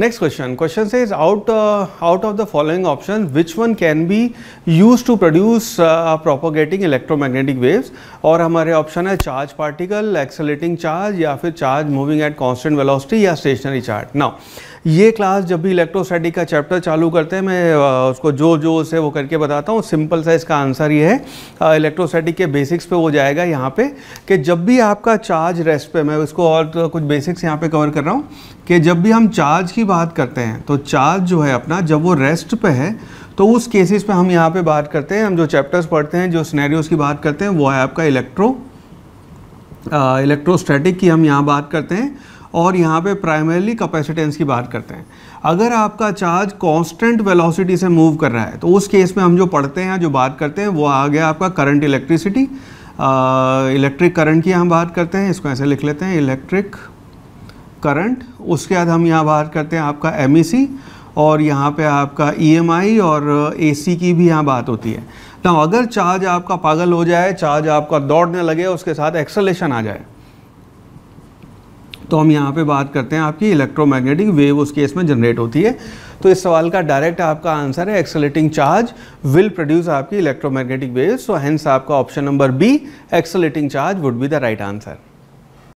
next question question से is out out of the following option which one can be use to produce propagating electromagnetic waves और हमारे option है charge particle accelerating charge या फिर charge moving at constant velocity या stationary charge now ये class जब भी electrostatic का चैप्टर चालू करते हैं मैं uh, उसको जो जो उसे वो करके बताता हूँ सिंपल सा इसका आंसर ये है इलेक्ट्रोस्टैटिक uh, के बेसिक्स पे वो जाएगा यहाँ पे कि जब भी आपका चार्ज रेस्ट पे मैं इसको और तो कुछ बेसिक्स यहाँ पे कवर कर रहा हूँ कि जब भी हम चार्ज की बात करते हैं तो चार्ज जो है अपना जब वो रेस्ट पे है तो उस केसेस पे हम यहाँ पे बात करते हैं हम जो चैप्टर्स पढ़ते हैं जो स्नैरियोज की बात करते हैं वो है आपका इलेक्ट्रो इलेक्ट्रोस्टैटिक की हम यहाँ बात करते हैं और यहाँ पे प्राइमरली कैपेसिटेंस की बात करते हैं अगर आपका चार्ज कांस्टेंट वेलोसिटी से मूव कर रहा है तो उस केस में हम जो पढ़ते हैं जो बात करते हैं वो आ गया आपका करंट इलेक्ट्रिसिटी इलेक्ट्रिक करंट की हम बात करते हैं इसको ऐसे लिख लेते हैं इलेक्ट्रिक करंट उसके बाद हम यहाँ बात करते हैं आपका एम e और यहाँ पे आपका ई e और ए uh, की भी यहाँ बात होती है ना अगर चार्ज आपका पागल हो जाए चार्ज आपका दौड़ने लगे उसके साथ एक्सलेशन आ जाए तो हम यहाँ पे बात करते हैं आपकी इलेक्ट्रोमैग्नेटिक वेव उस केस में जनरेट होती है तो इस सवाल का डायरेक्ट आपका आंसर है एक्सेलेटिंग चार्ज विल प्रोड्यूस आपकी इलेक्ट्रोमैग्नेटिक वेव सो हैंस आपका option number B accelerating charge would be the right answer